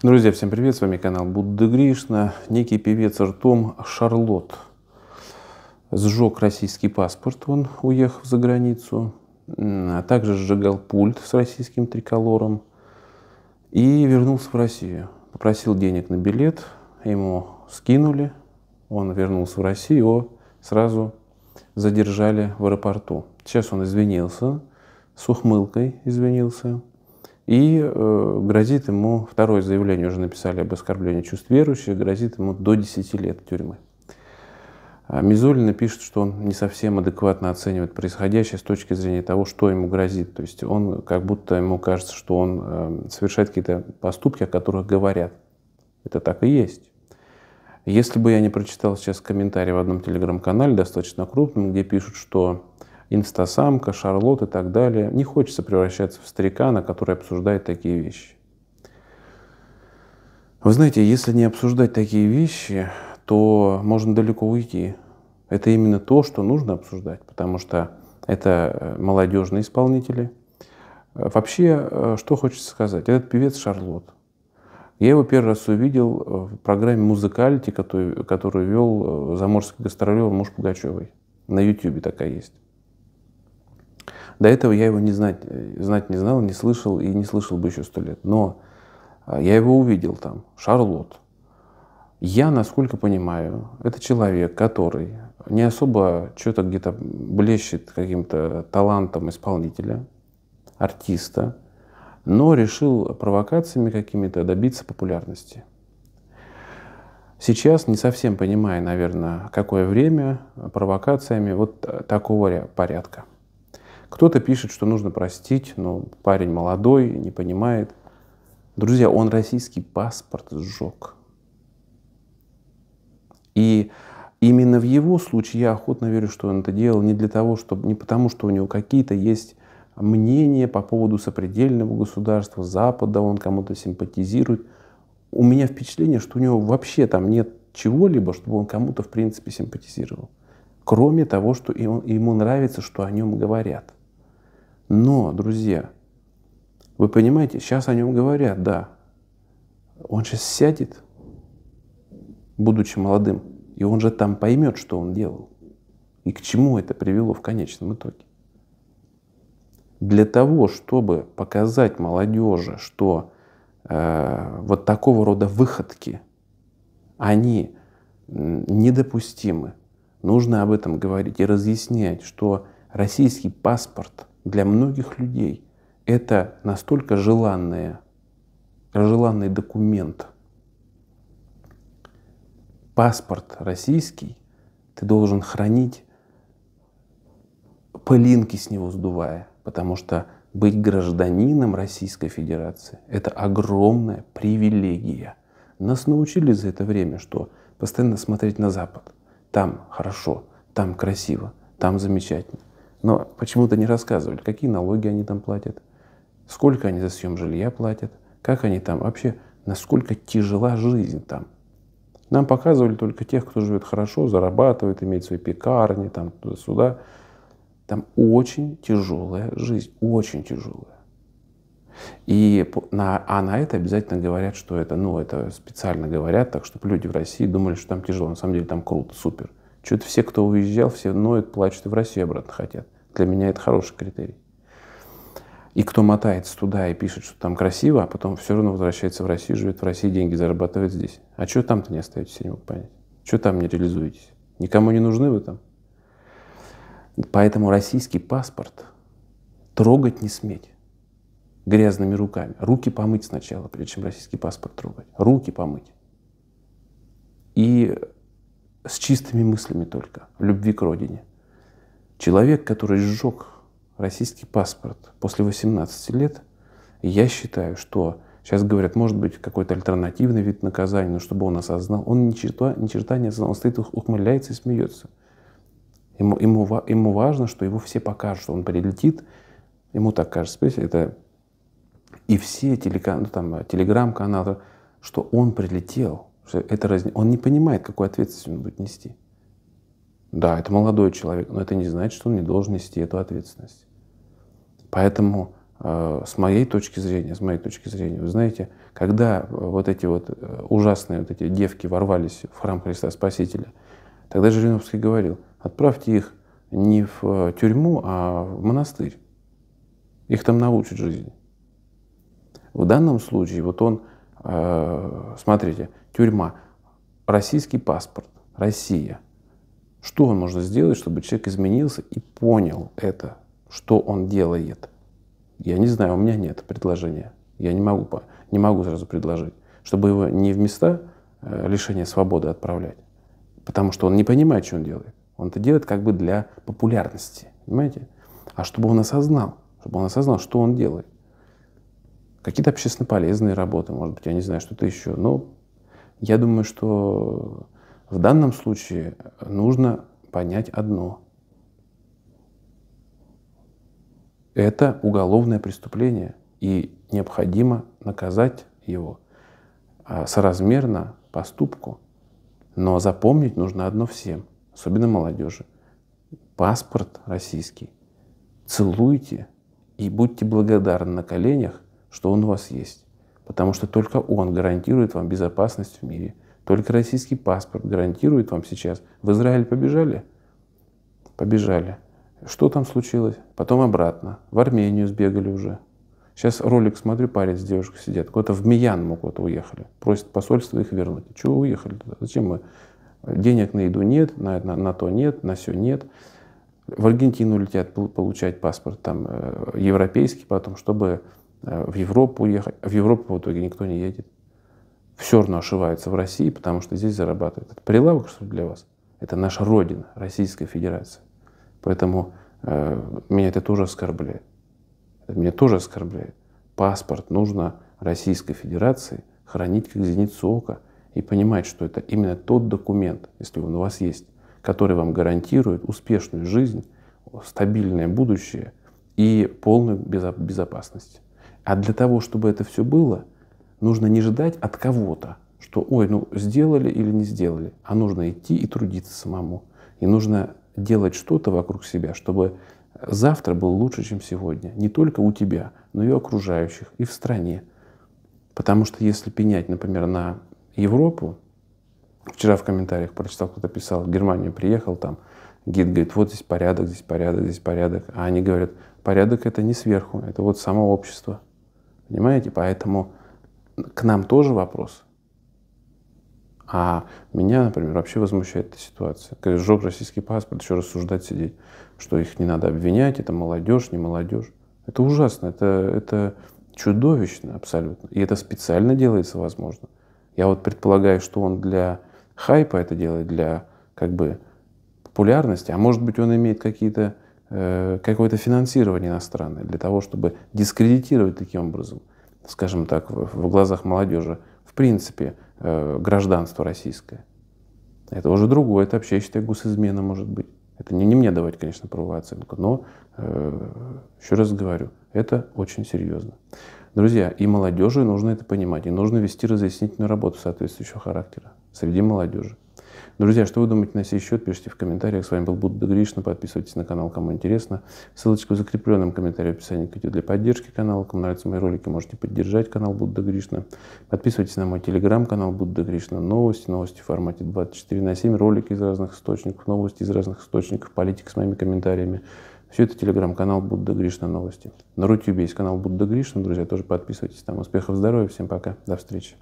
Друзья, всем привет, с вами канал Будда Гришна. Некий певец ртом Шарлот сжег российский паспорт, он уехал за границу, а также сжигал пульт с российским триколором и вернулся в Россию. Попросил денег на билет, ему скинули, он вернулся в Россию, его сразу задержали в аэропорту. Сейчас он извинился, с ухмылкой извинился, и э, грозит ему, второе заявление уже написали об оскорблении чувств верующих, грозит ему до 10 лет тюрьмы. А Мизулина пишет, что он не совсем адекватно оценивает происходящее с точки зрения того, что ему грозит. То есть он как будто ему кажется, что он э, совершает какие-то поступки, о которых говорят. Это так и есть. Если бы я не прочитал сейчас комментарий в одном телеграм-канале, достаточно крупном, где пишут, что инстасамка, Шарлот и так далее. Не хочется превращаться в старика, на который обсуждает такие вещи. Вы знаете, если не обсуждать такие вещи, то можно далеко уйти. Это именно то, что нужно обсуждать, потому что это э, молодежные исполнители. Э, вообще, э, что хочется сказать, этот певец Шарлот. Я его первый раз увидел в программе «Музыкалити», которую, которую вел заморский гастролер муж Пугачевой. На YouTube такая есть. До этого я его не знать, э, знать не знал, не слышал и не слышал бы еще сто лет. Но э, я его увидел там, Шарлот. Я, насколько понимаю, это человек, который не особо что-то где-то блещет каким-то талантом исполнителя, артиста, но решил провокациями какими-то добиться популярности. Сейчас, не совсем понимая, наверное, какое время, провокациями вот э, такого порядка. Кто-то пишет, что нужно простить, но парень молодой, не понимает. Друзья, он российский паспорт сжег. И именно в его случае я охотно верю, что он это делал не для того, чтобы, не потому, что у него какие-то есть мнения по поводу сопредельного государства, Запада, он кому-то симпатизирует. У меня впечатление, что у него вообще там нет чего-либо, чтобы он кому-то, в принципе, симпатизировал. Кроме того, что ему нравится, что о нем говорят. Но, друзья, вы понимаете, сейчас о нем говорят, да. Он сейчас сядет, будучи молодым, и он же там поймет, что он делал. И к чему это привело в конечном итоге. Для того, чтобы показать молодежи, что э, вот такого рода выходки, они недопустимы, нужно об этом говорить и разъяснять, что российский паспорт для многих людей это настолько желанное, желанный документ. Паспорт российский ты должен хранить, пылинки с него сдувая, потому что быть гражданином Российской Федерации – это огромная привилегия. Нас научили за это время, что постоянно смотреть на Запад. Там хорошо, там красиво, там замечательно. Но почему-то не рассказывали, какие налоги они там платят, сколько они за съем жилья платят, как они там вообще, насколько тяжела жизнь там. Нам показывали только тех, кто живет хорошо, зарабатывает, имеет свои пекарни, там туда-сюда. Там очень тяжелая жизнь, очень тяжелая. И на, а на это обязательно говорят, что это, ну, это специально говорят, так чтобы люди в России думали, что там тяжело. На самом деле там круто, супер. Что-то все, кто уезжал, все ноют, плачут и в Россию обратно хотят. Для меня это хороший критерий. И кто мотается туда и пишет, что там красиво, а потом все равно возвращается в Россию, живет в России, деньги зарабатывает здесь. А что там-то не остаетесь, я не могу понять. Что там не реализуетесь? Никому не нужны вы там. Поэтому российский паспорт трогать не сметь грязными руками. Руки помыть сначала, прежде чем российский паспорт трогать. Руки помыть. И с чистыми мыслями только, в любви к родине. Человек, который сжег российский паспорт после 18 лет, я считаю, что сейчас говорят, может быть, какой-то альтернативный вид наказания, но чтобы он осознал, он ни черта, ни черта не осознал, он стоит, ухмыляется и смеется. Ему, ему, ему важно, что его все покажут, что он прилетит, ему так кажется, понимаете, это и все телека, ну, там, телеграм-каналы, что он прилетел, что это разни... Он не понимает, какую ответственность он будет нести. Да, это молодой человек, но это не значит, что он не должен нести эту ответственность. Поэтому э, с моей точки зрения, с моей точки зрения, вы знаете, когда э, вот эти вот э, ужасные вот эти девки ворвались в храм Христа Спасителя, тогда Жириновский говорил, отправьте их не в э, тюрьму, а в монастырь. Их там научат жизни. В данном случае вот он Э, смотрите, тюрьма, российский паспорт, Россия. Что нужно сделать, чтобы человек изменился и понял это, что он делает? Я не знаю, у меня нет предложения. Я не могу, не могу сразу предложить. Чтобы его не в места э, лишения свободы отправлять, потому что он не понимает, что он делает. Он это делает как бы для популярности, понимаете? А чтобы он осознал, чтобы он осознал, что он делает какие-то общественно полезные работы, может быть, я не знаю, что-то еще. Но я думаю, что в данном случае нужно понять одно. Это уголовное преступление, и необходимо наказать его а, соразмерно поступку. Но запомнить нужно одно всем, особенно молодежи. Паспорт российский целуйте и будьте благодарны на коленях что он у вас есть. Потому что только он гарантирует вам безопасность в мире. Только российский паспорт гарантирует вам сейчас. В Израиль побежали? Побежали. Что там случилось? Потом обратно. В Армению сбегали уже. Сейчас ролик смотрю, парень с девушкой сидят. Куда-то в Мьянму куда-то уехали. Просят посольство их вернуть. Чего уехали туда? Зачем мы? Денег на еду нет, на, на, на то нет, на все нет. В Аргентину летят получать паспорт там э, европейский потом, чтобы Э, в Европу ехать. В Европу в итоге никто не едет. Все равно ошиваются в России, потому что здесь зарабатывают. Это прилавок, что ли, для вас? Это наша родина, Российская Федерация. Поэтому э, меня это тоже оскорбляет. Это меня тоже оскорбляет. Паспорт нужно Российской Федерации хранить как зеницу ока и понимать, что это именно тот документ, если он у вас есть, который вам гарантирует успешную жизнь, стабильное будущее и полную безопасность. А для того, чтобы это все было, нужно не ждать от кого-то, что ой, ну сделали или не сделали, а нужно идти и трудиться самому. И нужно делать что-то вокруг себя, чтобы завтра был лучше, чем сегодня. Не только у тебя, но и у окружающих, и в стране. Потому что если пенять, например, на Европу, вчера в комментариях прочитал, кто-то писал, в Германию приехал, там гид говорит, вот здесь порядок, здесь порядок, здесь порядок. А они говорят, порядок это не сверху, это вот само общество. Понимаете? Поэтому к нам тоже вопрос. А меня, например, вообще возмущает эта ситуация. Когда сжег российский паспорт, еще рассуждать сидеть, что их не надо обвинять, это молодежь, не молодежь. Это ужасно, это, это чудовищно абсолютно. И это специально делается, возможно. Я вот предполагаю, что он для хайпа это делает, для как бы популярности, а может быть он имеет какие-то Э, какое-то финансирование иностранное для того, чтобы дискредитировать таким образом, скажем так, в глазах молодежи, в принципе, э, гражданство российское. Это уже другое, это вообще, я считаю, госизмена может быть. Это не, не мне давать, конечно, правовую оценку, но, э, еще раз говорю, это очень серьезно. Друзья, и молодежи нужно это понимать, и нужно вести разъяснительную работу соответствующего характера среди молодежи. Друзья, что вы думаете на сей счет, пишите в комментариях. С вами был Будда Гришна. Подписывайтесь на канал, кому интересно. Ссылочка в закрепленном комментарии в описании к видео для поддержки канала. Кому нравятся мои ролики, можете поддержать канал Будда Гришна. Подписывайтесь на мой телеграм-канал Будда Гришна. Новости, новости в формате 24 на 7, ролики из разных источников, новости из разных источников, политика с моими комментариями. Все это телеграм-канал Будда Гришна Новости. На Рутюбе есть канал Будда Гришна, друзья, тоже подписывайтесь там. Успехов, здоровья, всем пока, до встречи.